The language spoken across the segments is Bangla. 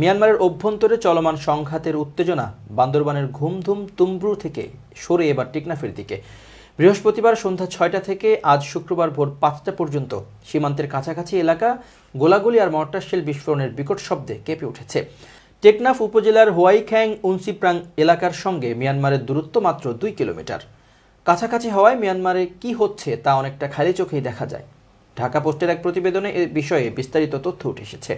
মিয়ানমারের অভ্যন্তরে চলমান সংঘাতের উত্তেজনা বান্দরবানের ঘুমধুম তুম্ব্রু থেকে সরে এবার টেকনাফের দিকে বৃহস্পতিবার সন্ধ্যা ছয়টা থেকে আজ শুক্রবার ভোর পাঁচটা পর্যন্ত সীমান্তের কাছাকাছি এলাকা গোলাগুলি আর মর্টারশেল বিস্ফোরণের বিকট শব্দে কেঁপে উঠেছে টেকনাফ উপজেলার হোয়াইখ্যাং উনসিপ্রাং এলাকার সঙ্গে মিয়ানমারের দূরত্ব মাত্র দুই কিলোমিটার কাছাকাছি হওয়ায় মিয়ানমারে কি হচ্ছে তা অনেকটা খালি চোখেই দেখা যায় ঢাকা পোস্টের এক প্রতিবেদনে এ বিষয়ে বিস্তারিত তথ্য উঠে এসেছে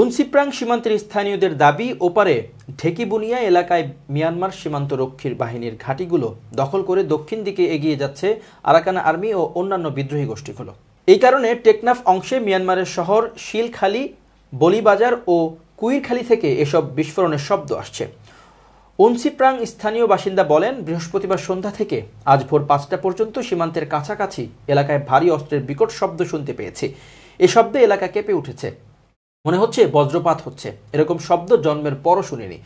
উনসিপ্রাং সীমান্তের স্থানীয়দের দাবি ওপারে ঢেকিবুনিয়া এলাকায় মিয়ানমার সীমান্ত রক্ষীর বাহিনীর ঘাঁটিগুলো দখল করে দক্ষিণ দিকে এগিয়ে যাচ্ছে আরাকান আর্মি ও অন্যান্য বিদ্রোহী গোষ্ঠীগুলো এই কারণে টেকনাফ অংশে মিয়ানমারের শহর শিলখালি বলিবাজার ও কুইরখালি থেকে এসব বিস্ফোরণের শব্দ আসছে অনসিপ্রাং স্থানীয় বাসিন্দা বলেন বৃহস্পতিবার সন্ধ্যা থেকে আজ ভোর পাঁচটা পর্যন্ত সীমান্তের কাছাকাছি এলাকায় ভারী অস্ত্রের বিকট শব্দ শুনতে পেয়েছি এ শব্দে এলাকা কেঁপে উঠেছে মনে হচ্ছে বজ্রপাত হচ্ছে এরকম শব্দ জন্মের পরও শুনিনি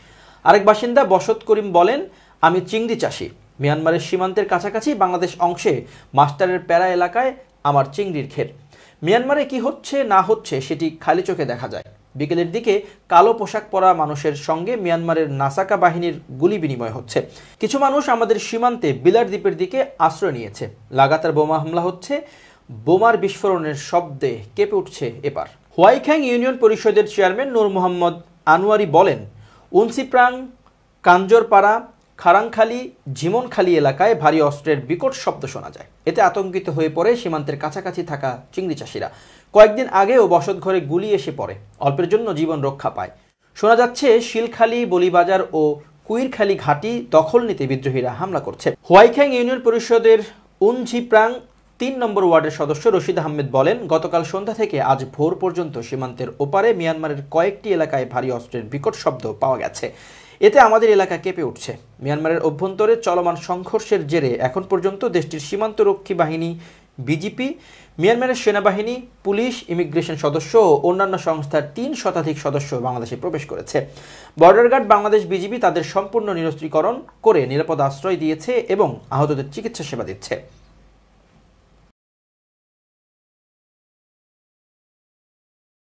আরেক বাসিন্দা বসত করিম বলেন আমি চিংড়ি চাষি মিয়ানমারের সীমান্তের কাছাকাছি বাংলাদেশ অংশে মাস্টারের প্যারা এলাকায় আমার চিংড়ির ক্ষেত মিয়ানমারে কি হচ্ছে না হচ্ছে সেটি খালি চোখে দেখা যায় বিকেলের দিকে কালো পোশাক পরা মানুষের সঙ্গে মিয়ানমারের নাসাকা বাহিনীর গুলি বিনিময় হচ্ছে কিছু মানুষ আমাদের সীমান্তে বিলার দ্বীপের দিকে আশ্রয় নিয়েছে লাগাতার বোমা হামলা হচ্ছে বোমার বিস্ফোরণের শব্দে কেঁপে উঠছে এবার হোয়াইখ্যাং ইউনিয়ন পরিষদের চেয়ারম্যান নূর মোহাম্মদ আনোয়ারি বলেন উনসিপ্রাং কাঞ্জরপাড়া খারাংখালি ঝিমনখালি এলাকায় ভারী অস্ত্রের বিকট শব্দ শোনা যায় এতে আতঙ্কিত হয়ে পড়ে সীমান্তের কাছাকাছি থাকা চিংড়ি চাষিরা কয়েকদিন আগেও বসত ঘরে গুলি এসে পড়ে অল্পের জন্য জীবন রক্ষা পায় শোনা যাচ্ছে শিলখালি বলিবাজার ও কুইরখালি ঘাটি দখল নিতে বিদ্রোহীরা হামলা করছে হোয়াইখ্যাং ইউনিয়ন পরিষদের উনঝিপ্রাং তিন নম্বর ওয়ার্ডের সদস্য রশিদ আহমেদ বলেন গতকাল সন্ধ্যা থেকে আজ ভোর পর্যন্ত সীমান্তের ওপারে মিয়ানমারের কয়েকটি এলাকায় ভারী অস্ত্রের বিকট শব্দ পাওয়া গেছে এতে আমাদের এলাকা কেঁপে উঠছে মিয়ানমারের অভ্যন্তরে চলমান সংঘর্ষের জেরে এখন পর্যন্ত দেশটির সীমান্তরক্ষী বাহিনী বিজিপি মিয়ানমারের সেনাবাহিনী পুলিশ ইমিগ্রেশন সদস্য ও অন্যান্য সংস্থার তিন শতাধিক সদস্য বাংলাদেশে প্রবেশ করেছে বর্ডার গার্ড বাংলাদেশ বিজিপি তাদের সম্পূর্ণ নিরস্ত্রীকরণ করে নিরাপদ আশ্রয় দিয়েছে এবং আহতদের চিকিৎসা সেবা দিচ্ছে